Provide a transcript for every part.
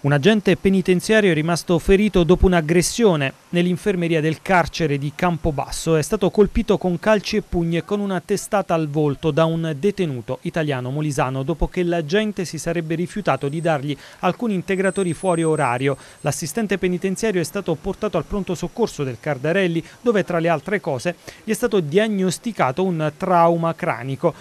Un agente penitenziario è rimasto ferito dopo un'aggressione nell'infermeria del carcere di Campobasso. È stato colpito con calci e pugni e con una testata al volto da un detenuto italiano molisano dopo che l'agente si sarebbe rifiutato di dargli alcuni integratori fuori orario. L'assistente penitenziario è stato portato al pronto soccorso del Cardarelli dove tra le altre cose gli è stato diagnosticato un trauma cranico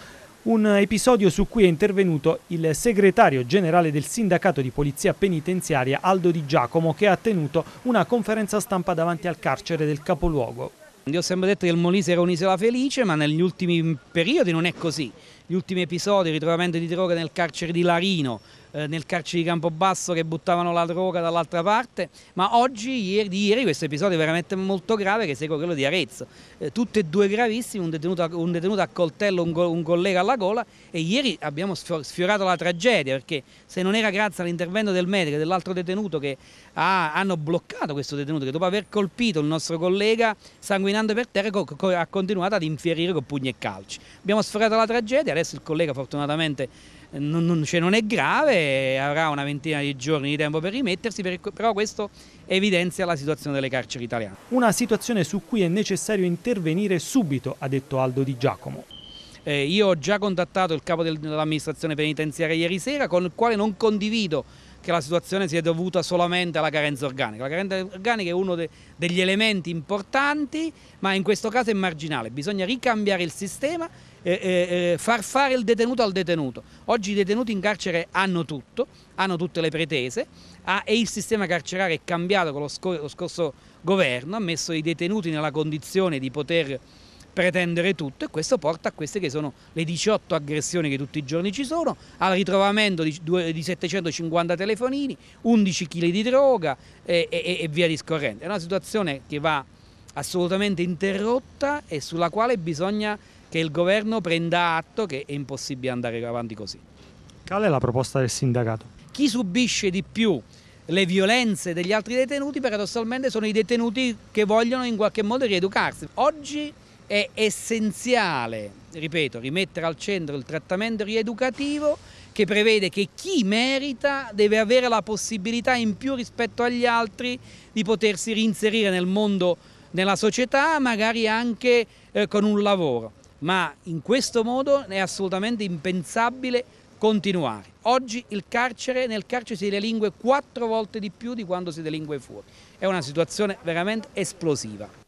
un episodio su cui è intervenuto il segretario generale del sindacato di polizia penitenziaria Aldo Di Giacomo che ha tenuto una conferenza stampa davanti al carcere del capoluogo. Io ho sempre detto che il Molise era un'isola felice, ma negli ultimi periodi non è così. Gli ultimi episodi, il ritrovamento di droga nel carcere di Larino, eh, nel carcere di Campobasso che buttavano la droga dall'altra parte, ma oggi, ieri, ieri questo episodio è veramente molto grave che segue quello di Arezzo, eh, tutti e due gravissimi, un detenuto, un detenuto a coltello, un, un, collega alla gola e ieri abbiamo sfiorato la tragedia perché se non era grazie all'intervento del medico e dell'altro detenuto che ha, hanno bloccato questo detenuto che dopo aver colpito il nostro collega sanguinando per terra co, co, ha continuato ad infierire con pugni e calci. Abbiamo sfiorato la tragedia, adesso il collega fortunatamente non, non, cioè non, è grave, avrà una ventina di giorni di tempo per rimettersi, però questo evidenzia la situazione delle carceri italiane. Una situazione su cui è necessario intervenire subito, ha detto Aldo Di Giacomo. Eh, io ho già contattato il capo dell'amministrazione penitenziaria ieri sera con il quale non condivido che la situazione sia dovuta solamente alla carenza organica. La carenza organica è uno de degli elementi importanti, ma in questo caso è marginale. Bisogna ricambiare il sistema, eh, eh, far fare il detenuto al detenuto. Oggi i detenuti in carcere hanno tutto, hanno tutte le pretese ah, e il sistema carcerario è cambiato con lo, sc lo scorso governo, ha messo i detenuti nella condizione di poter pretendere tutto e questo porta a queste che sono le 18 aggressioni che tutti i giorni ci sono, al ritrovamento di, 750 telefonini, 11 kg di droga e, e, e via discorrendo. È una situazione che va assolutamente interrotta e sulla quale bisogna che il governo prenda atto che è impossibile andare avanti così. Qual è la proposta del sindacato? Chi subisce di più le violenze degli altri detenuti paradossalmente sono i detenuti che vogliono in qualche modo rieducarsi. Oggi è essenziale, ripeto, rimettere al centro il trattamento rieducativo che prevede che chi merita deve avere la possibilità in più rispetto agli altri di potersi reinserire nel mondo, nella società, magari anche eh, con un lavoro. Ma in questo modo è assolutamente impensabile continuare. Oggi carcere, nel carcere si delingue quattro volte di più di quando si delingue fuori. È una situazione veramente esplosiva.